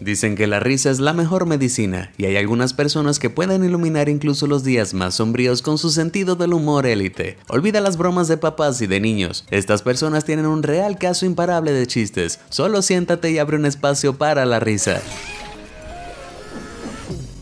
Dicen que la risa es la mejor medicina y hay algunas personas que pueden iluminar incluso los días más sombríos con su sentido del humor élite. Olvida las bromas de papás y de niños. Estas personas tienen un real caso imparable de chistes. Solo siéntate y abre un espacio para la risa.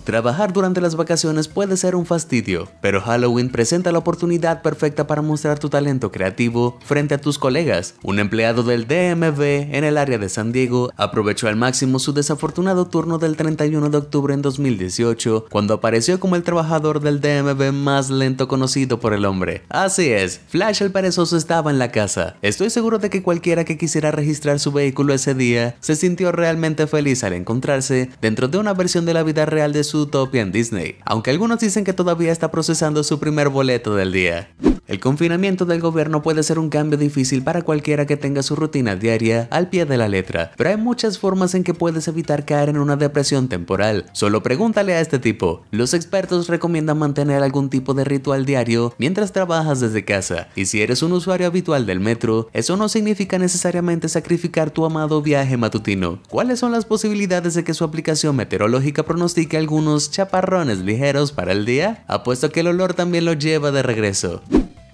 Trabajar durante las vacaciones puede ser un fastidio, pero Halloween presenta la oportunidad perfecta para mostrar tu talento creativo frente a tus colegas. Un empleado del DMV en el área de San Diego aprovechó al máximo su desafortunado turno del 31 de octubre en 2018, cuando apareció como el trabajador del DMV más lento conocido por el hombre. Así es, Flash el perezoso estaba en la casa. Estoy seguro de que cualquiera que quisiera registrar su vehículo ese día se sintió realmente feliz al encontrarse dentro de una versión de la vida real de su Utopia en Disney, aunque algunos dicen que todavía está procesando su primer boleto del día. El confinamiento del gobierno puede ser un cambio difícil para cualquiera que tenga su rutina diaria al pie de la letra, pero hay muchas formas en que puedes evitar caer en una depresión temporal. Solo pregúntale a este tipo. Los expertos recomiendan mantener algún tipo de ritual diario mientras trabajas desde casa, y si eres un usuario habitual del metro, eso no significa necesariamente sacrificar tu amado viaje matutino. ¿Cuáles son las posibilidades de que su aplicación meteorológica pronostique algún unos chaparrones ligeros para el día, apuesto que el olor también lo lleva de regreso.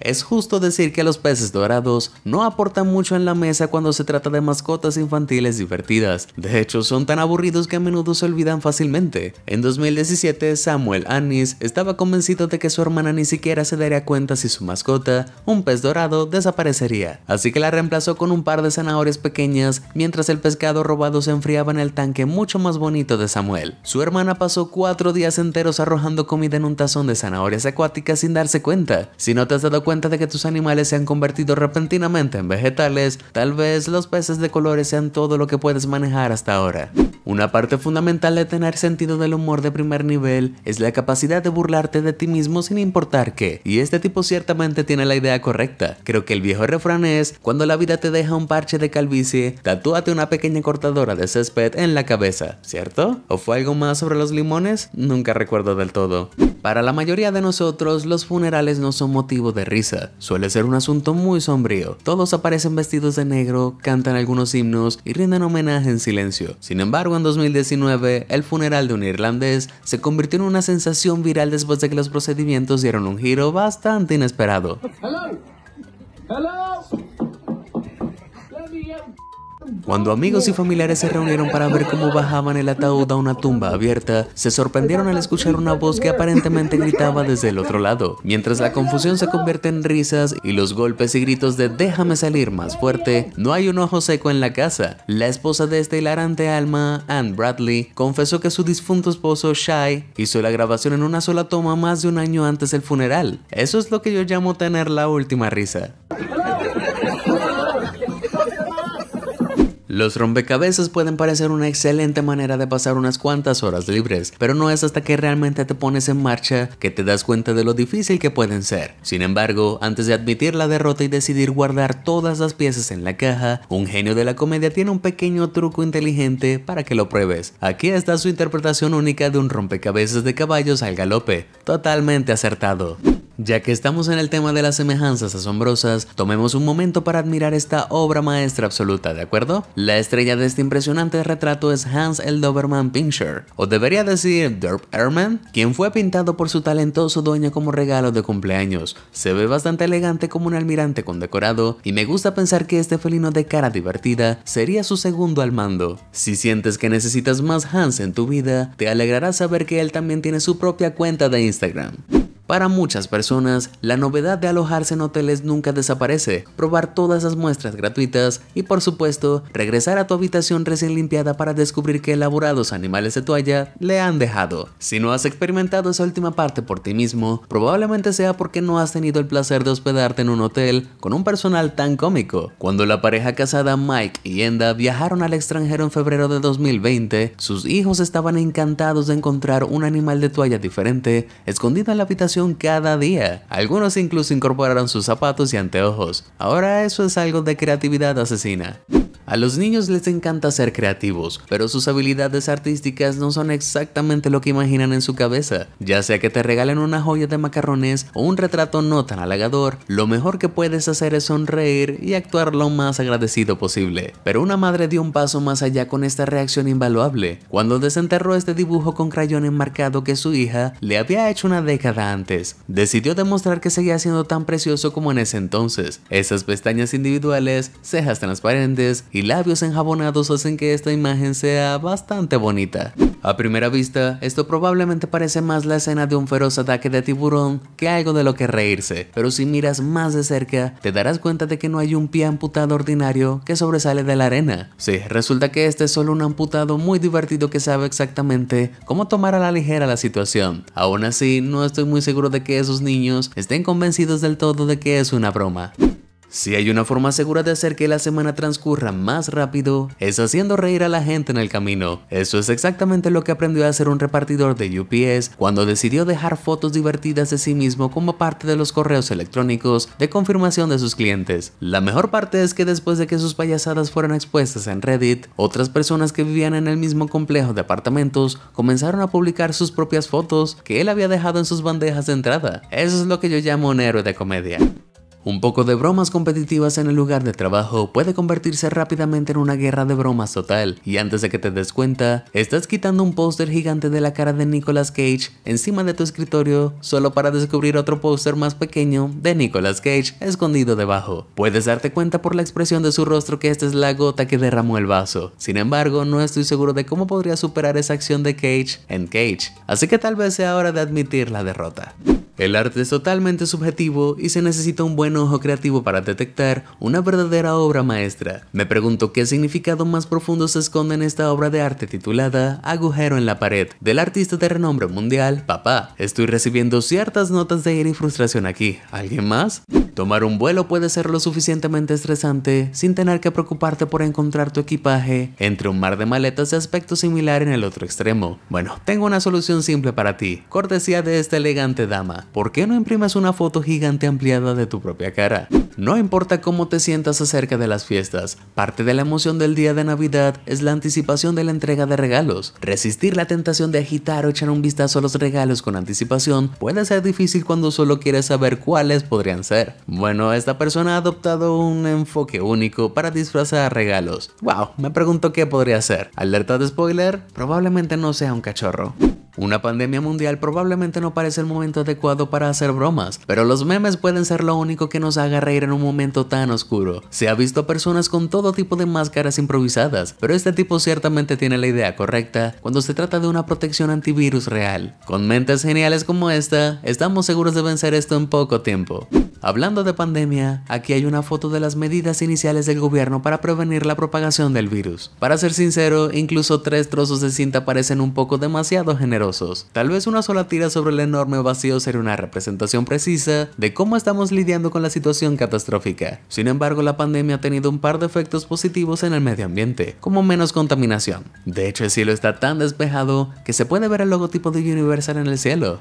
Es justo decir que los peces dorados no aportan mucho en la mesa cuando se trata de mascotas infantiles divertidas. De hecho, son tan aburridos que a menudo se olvidan fácilmente. En 2017, Samuel Annis estaba convencido de que su hermana ni siquiera se daría cuenta si su mascota, un pez dorado, desaparecería. Así que la reemplazó con un par de zanahorias pequeñas mientras el pescado robado se enfriaba en el tanque mucho más bonito de Samuel. Su hermana pasó cuatro días enteros arrojando comida en un tazón de zanahorias acuáticas sin darse cuenta. Si no te has dado cuenta, cuenta de que tus animales se han convertido repentinamente en vegetales, tal vez los peces de colores sean todo lo que puedes manejar hasta ahora. Una parte fundamental de tener sentido del humor de primer nivel es la capacidad de burlarte de ti mismo sin importar qué, y este tipo ciertamente tiene la idea correcta. Creo que el viejo refrán es, cuando la vida te deja un parche de calvicie, tatúate una pequeña cortadora de césped en la cabeza, ¿cierto? ¿O fue algo más sobre los limones? Nunca recuerdo del todo. Para la mayoría de nosotros, los funerales no son motivo de risa, suele ser un asunto muy sombrío. Todos aparecen vestidos de negro, cantan algunos himnos y rinden homenaje en silencio. Sin embargo, en 2019, el funeral de un irlandés se convirtió en una sensación viral después de que los procedimientos dieron un giro bastante inesperado. Cuando amigos y familiares se reunieron para ver cómo bajaban el ataúd a una tumba abierta, se sorprendieron al escuchar una voz que aparentemente gritaba desde el otro lado, mientras la confusión se convierte en risas y los golpes y gritos de déjame salir más fuerte, no hay un ojo seco en la casa. La esposa de este hilarante alma, Anne Bradley, confesó que su difunto esposo Shai hizo la grabación en una sola toma más de un año antes del funeral. Eso es lo que yo llamo tener la última risa. Los rompecabezas pueden parecer una excelente manera de pasar unas cuantas horas libres, pero no es hasta que realmente te pones en marcha que te das cuenta de lo difícil que pueden ser. Sin embargo, antes de admitir la derrota y decidir guardar todas las piezas en la caja, un genio de la comedia tiene un pequeño truco inteligente para que lo pruebes. Aquí está su interpretación única de un rompecabezas de caballos al galope, totalmente acertado. Ya que estamos en el tema de las semejanzas asombrosas, tomemos un momento para admirar esta obra maestra absoluta, ¿de acuerdo? La estrella de este impresionante retrato es Hans el Doberman Pinscher, o debería decir Derp Ehrman, quien fue pintado por su talentoso dueño como regalo de cumpleaños. Se ve bastante elegante como un almirante condecorado, y me gusta pensar que este felino de cara divertida sería su segundo al mando. Si sientes que necesitas más Hans en tu vida, te alegrará saber que él también tiene su propia cuenta de Instagram. Para muchas personas, la novedad de alojarse en hoteles nunca desaparece, probar todas las muestras gratuitas y por supuesto, regresar a tu habitación recién limpiada para descubrir qué elaborados animales de toalla le han dejado. Si no has experimentado esa última parte por ti mismo, probablemente sea porque no has tenido el placer de hospedarte en un hotel con un personal tan cómico. Cuando la pareja casada Mike y Enda viajaron al extranjero en febrero de 2020, sus hijos estaban encantados de encontrar un animal de toalla diferente escondido en la habitación cada día. Algunos incluso incorporaron sus zapatos y anteojos. Ahora eso es algo de creatividad asesina. A los niños les encanta ser creativos, pero sus habilidades artísticas no son exactamente lo que imaginan en su cabeza. Ya sea que te regalen una joya de macarrones o un retrato no tan halagador, lo mejor que puedes hacer es sonreír y actuar lo más agradecido posible. Pero una madre dio un paso más allá con esta reacción invaluable, cuando desenterró este dibujo con crayón enmarcado que su hija le había hecho una década antes. Decidió demostrar que seguía siendo tan precioso como en ese entonces. Esas pestañas individuales, cejas transparentes y labios enjabonados hacen que esta imagen sea bastante bonita. A primera vista, esto probablemente parece más la escena de un feroz ataque de tiburón que algo de lo que reírse, pero si miras más de cerca, te darás cuenta de que no hay un pie amputado ordinario que sobresale de la arena. Sí, resulta que este es solo un amputado muy divertido que sabe exactamente cómo tomar a la ligera la situación. Aún así, no estoy muy seguro de que esos niños estén convencidos del todo de que es una broma. Si hay una forma segura de hacer que la semana transcurra más rápido, es haciendo reír a la gente en el camino. Eso es exactamente lo que aprendió a hacer un repartidor de UPS cuando decidió dejar fotos divertidas de sí mismo como parte de los correos electrónicos de confirmación de sus clientes. La mejor parte es que después de que sus payasadas fueron expuestas en Reddit, otras personas que vivían en el mismo complejo de apartamentos comenzaron a publicar sus propias fotos que él había dejado en sus bandejas de entrada. Eso es lo que yo llamo un héroe de comedia. Un poco de bromas competitivas en el lugar de trabajo puede convertirse rápidamente en una guerra de bromas total, y antes de que te des cuenta, estás quitando un póster gigante de la cara de Nicolas Cage encima de tu escritorio solo para descubrir otro póster más pequeño de Nicolas Cage escondido debajo. Puedes darte cuenta por la expresión de su rostro que esta es la gota que derramó el vaso. Sin embargo, no estoy seguro de cómo podría superar esa acción de Cage en Cage, así que tal vez sea hora de admitir la derrota. El arte es totalmente subjetivo y se necesita un buen ojo creativo para detectar una verdadera obra maestra. Me pregunto qué significado más profundo se esconde en esta obra de arte titulada Agujero en la pared, del artista de renombre mundial, Papá. Estoy recibiendo ciertas notas de ira y frustración aquí. ¿Alguien más? Tomar un vuelo puede ser lo suficientemente estresante sin tener que preocuparte por encontrar tu equipaje entre un mar de maletas de aspecto similar en el otro extremo. Bueno, tengo una solución simple para ti, cortesía de esta elegante dama. ¿por qué no imprimes una foto gigante ampliada de tu propia cara? No importa cómo te sientas acerca de las fiestas, parte de la emoción del día de Navidad es la anticipación de la entrega de regalos. Resistir la tentación de agitar o echar un vistazo a los regalos con anticipación puede ser difícil cuando solo quieres saber cuáles podrían ser. Bueno, esta persona ha adoptado un enfoque único para disfrazar regalos. Wow, me pregunto qué podría ser. Alerta de spoiler, probablemente no sea un cachorro. Una pandemia mundial probablemente no parece el momento adecuado para hacer bromas, pero los memes pueden ser lo único que nos haga reír en un momento tan oscuro. Se ha visto personas con todo tipo de máscaras improvisadas, pero este tipo ciertamente tiene la idea correcta cuando se trata de una protección antivirus real. Con mentes geniales como esta, estamos seguros de vencer esto en poco tiempo. Hablando de pandemia, aquí hay una foto de las medidas iniciales del gobierno para prevenir la propagación del virus. Para ser sincero, incluso tres trozos de cinta parecen un poco demasiado generosos Tal vez una sola tira sobre el enorme vacío sería una representación precisa de cómo estamos lidiando con la situación catastrófica. Sin embargo, la pandemia ha tenido un par de efectos positivos en el medio ambiente, como menos contaminación. De hecho, el cielo está tan despejado que se puede ver el logotipo de Universal en el cielo.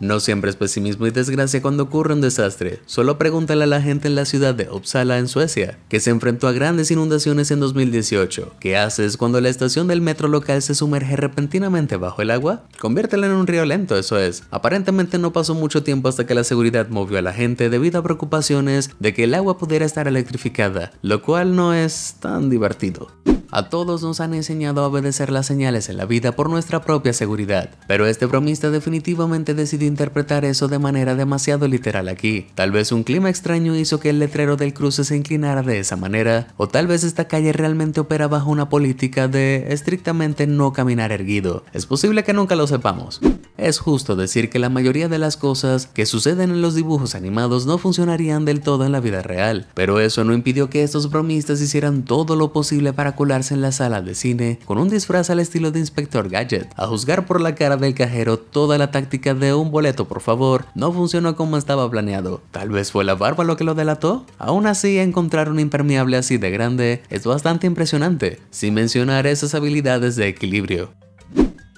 No siempre es pesimismo y desgracia cuando ocurre un desastre, solo pregúntale a la gente en la ciudad de Uppsala en Suecia, que se enfrentó a grandes inundaciones en 2018. ¿Qué haces cuando la estación del metro local se sumerge repentinamente bajo el agua? Conviértela en un río lento, eso es. Aparentemente no pasó mucho tiempo hasta que la seguridad movió a la gente debido a preocupaciones de que el agua pudiera estar electrificada, lo cual no es tan divertido. A todos nos han enseñado a obedecer las señales en la vida por nuestra propia seguridad, pero este bromista definitivamente decidió interpretar eso de manera demasiado literal aquí. Tal vez un clima extraño hizo que el letrero del cruce se inclinara de esa manera, o tal vez esta calle realmente opera bajo una política de estrictamente no caminar erguido. Es posible que nunca lo sepamos. Es justo decir que la mayoría de las cosas que suceden en los dibujos animados no funcionarían del todo en la vida real, pero eso no impidió que estos bromistas hicieran todo lo posible para colarse en la sala de cine con un disfraz al estilo de Inspector Gadget, a juzgar por la cara del cajero toda la táctica de un boleto, por favor, no funcionó como estaba planeado. Tal vez fue la barba lo que lo delató. Aún así, encontrar un impermeable así de grande es bastante impresionante, sin mencionar esas habilidades de equilibrio.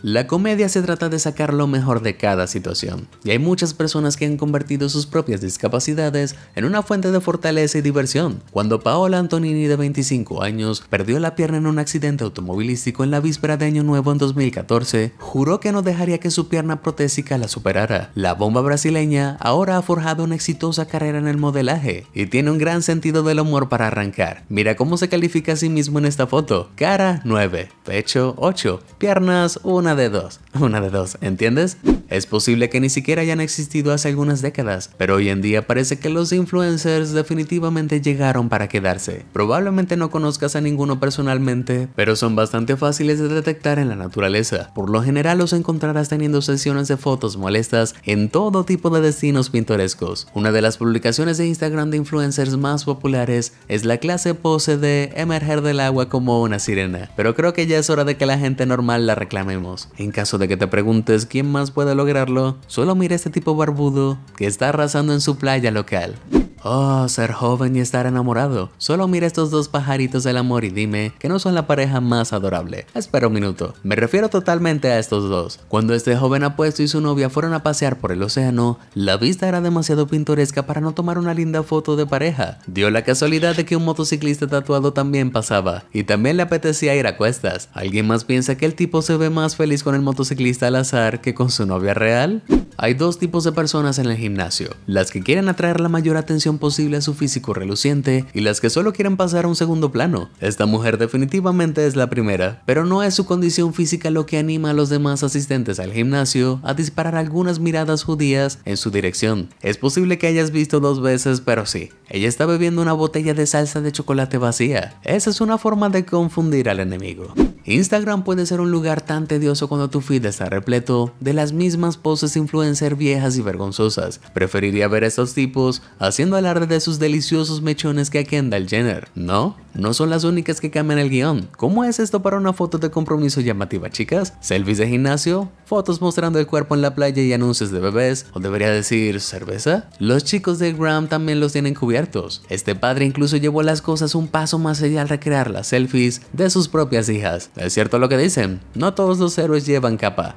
La comedia se trata de sacar lo mejor de cada situación, y hay muchas personas que han convertido sus propias discapacidades en una fuente de fortaleza y diversión. Cuando Paola Antonini, de 25 años, perdió la pierna en un accidente automovilístico en la víspera de Año Nuevo en 2014, juró que no dejaría que su pierna protésica la superara. La bomba brasileña ahora ha forjado una exitosa carrera en el modelaje y tiene un gran sentido del humor para arrancar. Mira cómo se califica a sí mismo en esta foto. Cara 9, pecho 8, piernas 1 de dos, una de dos, ¿entiendes? Es posible que ni siquiera hayan existido hace algunas décadas, pero hoy en día parece que los influencers definitivamente llegaron para quedarse. Probablemente no conozcas a ninguno personalmente, pero son bastante fáciles de detectar en la naturaleza. Por lo general los encontrarás teniendo sesiones de fotos molestas en todo tipo de destinos pintorescos. Una de las publicaciones de Instagram de influencers más populares es la clase pose de emerger del agua como una sirena, pero creo que ya es hora de que la gente normal la reclamemos. En caso de que te preguntes quién más puede lograrlo, solo mira a este tipo barbudo que está arrasando en su playa local. Oh, ser joven y estar enamorado. Solo mira estos dos pajaritos del amor y dime que no son la pareja más adorable. Espera un minuto. Me refiero totalmente a estos dos. Cuando este joven apuesto y su novia fueron a pasear por el océano, la vista era demasiado pintoresca para no tomar una linda foto de pareja. Dio la casualidad de que un motociclista tatuado también pasaba y también le apetecía ir a cuestas. ¿Alguien más piensa que el tipo se ve más feliz con el motociclista al azar que con su novia real? Hay dos tipos de personas en el gimnasio, las que quieren atraer la mayor atención posible a su físico reluciente y las que solo quieren pasar a un segundo plano. Esta mujer definitivamente es la primera, pero no es su condición física lo que anima a los demás asistentes al gimnasio a disparar algunas miradas judías en su dirección. Es posible que hayas visto dos veces, pero sí, ella está bebiendo una botella de salsa de chocolate vacía. Esa es una forma de confundir al enemigo. Instagram puede ser un lugar tan tedioso cuando tu feed está repleto de las mismas poses influencer viejas y vergonzosas. Preferiría ver a estos tipos haciendo de sus deliciosos mechones que a Kendall Jenner. No, no son las únicas que cambian el guión. ¿Cómo es esto para una foto de compromiso llamativa, chicas? ¿Selfies de gimnasio? ¿Fotos mostrando el cuerpo en la playa y anuncios de bebés? ¿O debería decir cerveza? Los chicos de Graham también los tienen cubiertos. Este padre incluso llevó las cosas un paso más allá al recrear las selfies de sus propias hijas. Es cierto lo que dicen, no todos los héroes llevan capa.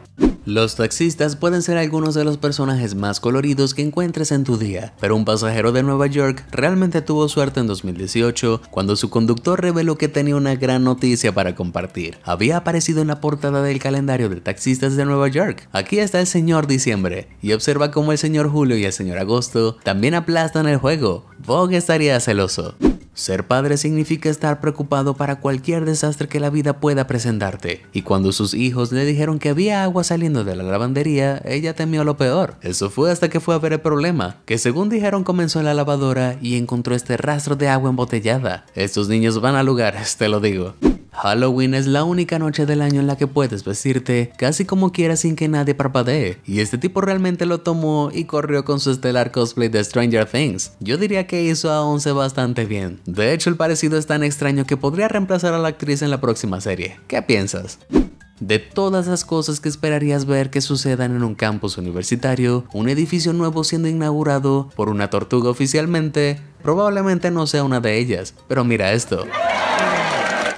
Los taxistas pueden ser algunos de los personajes más coloridos que encuentres en tu día, pero un pasajero de Nueva York realmente tuvo suerte en 2018 cuando su conductor reveló que tenía una gran noticia para compartir. Había aparecido en la portada del calendario de taxistas de Nueva York. Aquí está el señor diciembre y observa cómo el señor Julio y el señor Agosto también aplastan el juego. Vogue estaría celoso. Ser padre significa estar preocupado para cualquier desastre que la vida pueda presentarte, y cuando sus hijos le dijeron que había agua saliendo de la lavandería, ella temió lo peor. Eso fue hasta que fue a ver el problema, que según dijeron comenzó en la lavadora y encontró este rastro de agua embotellada. Estos niños van a lugares, te lo digo. Halloween es la única noche del año en la que puedes vestirte casi como quieras sin que nadie parpadee, y este tipo realmente lo tomó y corrió con su estelar cosplay de Stranger Things. Yo diría que hizo a 11 bastante bien. De hecho, el parecido es tan extraño que podría reemplazar a la actriz en la próxima serie. ¿Qué piensas? De todas las cosas que esperarías ver que sucedan en un campus universitario, un edificio nuevo siendo inaugurado por una tortuga oficialmente, probablemente no sea una de ellas, pero mira esto.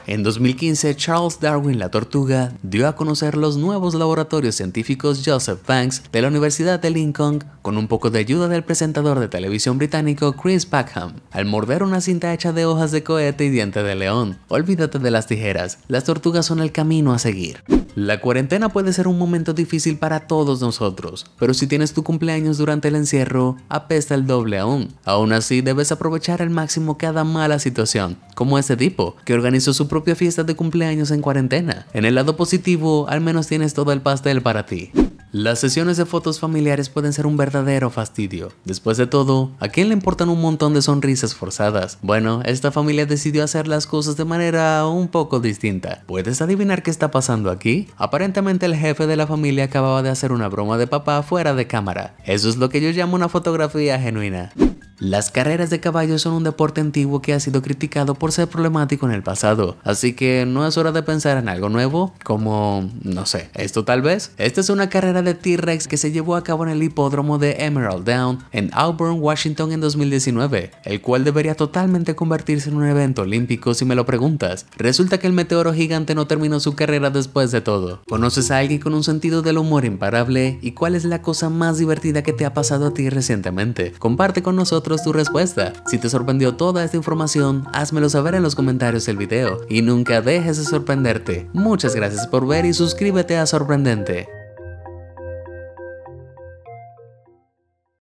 En 2015, Charles Darwin la Tortuga dio a conocer los nuevos laboratorios científicos Joseph Banks de la Universidad de Lincoln con un poco de ayuda del presentador de televisión británico Chris Packham. Al morder una cinta hecha de hojas de cohete y diente de león, olvídate de las tijeras, las tortugas son el camino a seguir. La cuarentena puede ser un momento difícil para todos nosotros, pero si tienes tu cumpleaños durante el encierro, apesta el doble aún. Aún así, debes aprovechar al máximo cada mala situación, como este tipo, que organizó su fiesta de cumpleaños en cuarentena. En el lado positivo, al menos tienes todo el pastel para ti. Las sesiones de fotos familiares pueden ser un verdadero fastidio. Después de todo, ¿a quién le importan un montón de sonrisas forzadas? Bueno, esta familia decidió hacer las cosas de manera un poco distinta. ¿Puedes adivinar qué está pasando aquí? Aparentemente el jefe de la familia acababa de hacer una broma de papá fuera de cámara. Eso es lo que yo llamo una fotografía genuina. Las carreras de caballos son un deporte antiguo que ha sido criticado por ser problemático en el pasado, así que no es hora de pensar en algo nuevo, como, no sé, esto tal vez. Esta es una carrera de T-Rex que se llevó a cabo en el hipódromo de Emerald Down en Auburn, Washington en 2019, el cual debería totalmente convertirse en un evento olímpico si me lo preguntas. Resulta que el meteoro gigante no terminó su carrera después de todo. ¿Conoces a alguien con un sentido del humor imparable? ¿Y cuál es la cosa más divertida que te ha pasado a ti recientemente? Comparte con nosotros tu respuesta. Si te sorprendió toda esta información, házmelo saber en los comentarios del video y nunca dejes de sorprenderte. Muchas gracias por ver y suscríbete a Sorprendente.